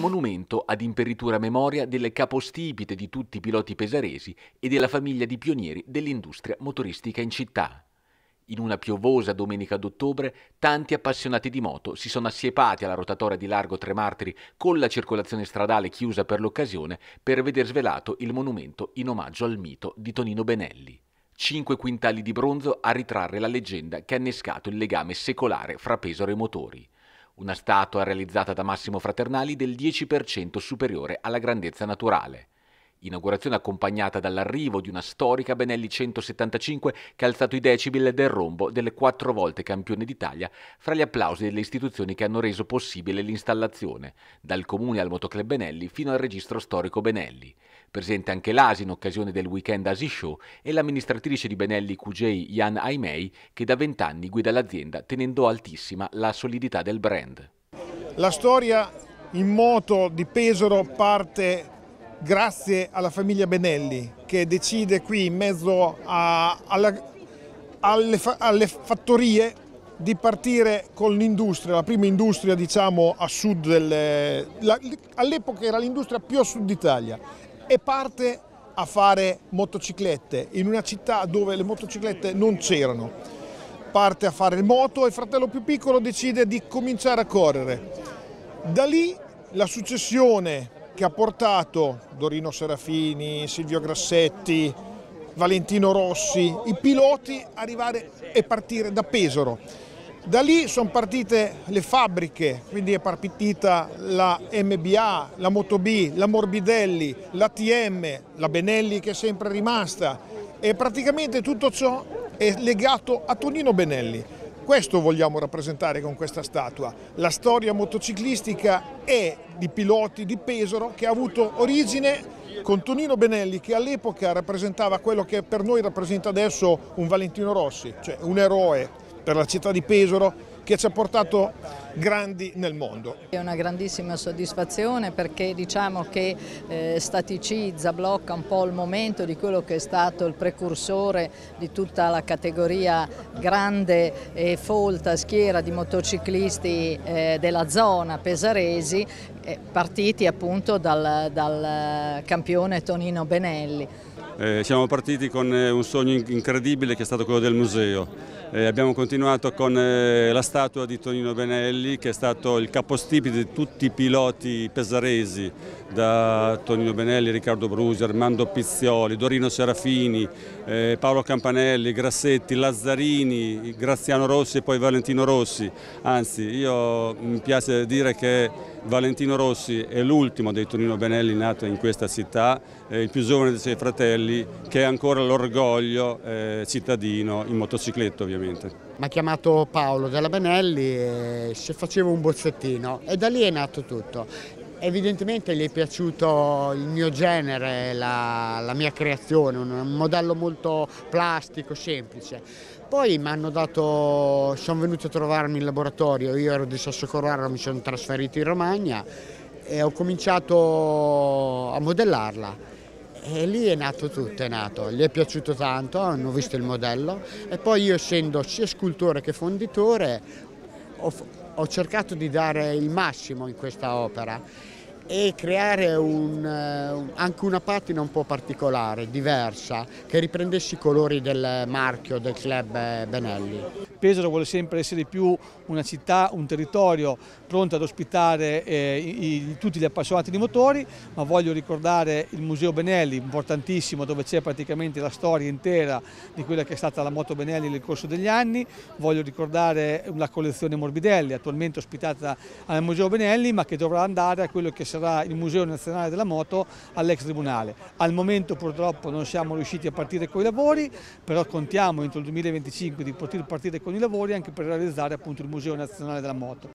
monumento ad imperitura memoria delle capostipite di tutti i piloti pesaresi e della famiglia di pionieri dell'industria motoristica in città. In una piovosa domenica d'ottobre, tanti appassionati di moto si sono assiepati alla rotatoria di Largo Tre Martiri con la circolazione stradale chiusa per l'occasione per veder svelato il monumento in omaggio al mito di Tonino Benelli. Cinque quintali di bronzo a ritrarre la leggenda che ha innescato il legame secolare fra Pesaro e motori una statua realizzata da Massimo Fraternali del 10% superiore alla grandezza naturale. Inaugurazione accompagnata dall'arrivo di una storica Benelli 175 che ha alzato i decibel del rombo delle quattro volte campione d'Italia fra gli applausi delle istituzioni che hanno reso possibile l'installazione, dal comune al motoclub Benelli fino al registro storico Benelli. Presente anche l'ASI in occasione del weekend ASI Show e l'amministratrice di Benelli QJ Jan Aimei che da vent'anni guida l'azienda tenendo altissima la solidità del brand. La storia in moto di Pesaro parte grazie alla famiglia Benelli che decide qui in mezzo a, alla, alle, fa, alle, fattorie di partire con l'industria, la prima industria diciamo a sud del... all'epoca era l'industria più a sud d'Italia e parte a fare motociclette in una città dove le motociclette non c'erano. Parte a fare il moto e il fratello più piccolo decide di cominciare a correre. Da lì la successione che ha portato Dorino Serafini, Silvio Grassetti, Valentino Rossi, i piloti arrivare e partire da Pesaro. Da lì sono partite le fabbriche, quindi è partita la MBA, la Moto B, la Morbidelli, la TM, la Benelli che è sempre rimasta e praticamente tutto ciò è legato a Tonino Benelli questo vogliamo rappresentare con questa statua, la storia motociclistica e di piloti di Pesaro che ha avuto origine con Tonino Benelli che all'epoca rappresentava quello che per noi rappresenta adesso un Valentino Rossi, cioè un eroe per la città di Pesaro che ci ha portato grandi nel mondo. È una grandissima soddisfazione perché diciamo che eh, staticizza, blocca un po' il momento di quello che è stato il precursore di tutta la categoria grande e folta schiera di motociclisti eh, della zona pesaresi eh, partiti appunto dal, dal eh, campione Tonino Benelli. Eh, siamo partiti con eh, un sogno incredibile che è stato quello del museo. Eh, abbiamo continuato con eh, la statua di Tonino Benelli che è stato il capostipite di tutti i piloti pesaresi da Tonino Benelli, Riccardo Brusi, Armando Pizzioli, Dorino Serafini, eh, Paolo Campanelli, Grassetti, Lazzarini, Graziano Rossi e poi Valentino Rossi. Anzi, io mi piace dire che Valentino Rossi è l'ultimo dei Tonino Benelli nato in questa città eh, il più giovane dei sei fratelli, che è ancora l'orgoglio eh, cittadino, in motocicletta ovviamente. Mi ha chiamato Paolo della Benelli e se facevo un bozzettino e da lì è nato tutto. Evidentemente gli è piaciuto il mio genere, la, la mia creazione, un, modello molto plastico, semplice. Poi mi hanno dato, sono venuti a trovarmi in laboratorio, io ero di Sasso Corraro, mi sono trasferito in Romagna e ho cominciato a modellarla e lì è nato tutto, è nato, gli è piaciuto tanto, hanno visto il modello e poi io essendo sia scultore che fonditore ho, ho cercato di dare il massimo in questa opera e creare eh, un, anche una patina un po' particolare, diversa, che riprendesse i colori del marchio del club eh, Benelli. Pesaro vuole sempre essere più una città, un territorio pronto ad ospitare eh, i, tutti gli appassionati di motori, ma voglio ricordare il Museo Benelli, importantissimo, dove c'è praticamente la storia intera di quella che è stata la moto Benelli nel corso degli anni, voglio ricordare la collezione Morbidelli, attualmente ospitata al Museo Benelli, ma che dovrà andare a quello che sarà sarà il Museo Nazionale della Moto all'ex tribunale. Al momento purtroppo non siamo riusciti a partire con i lavori, però contiamo entro il 2025 di poter partire con i lavori anche per realizzare appunto il Museo Nazionale della Moto.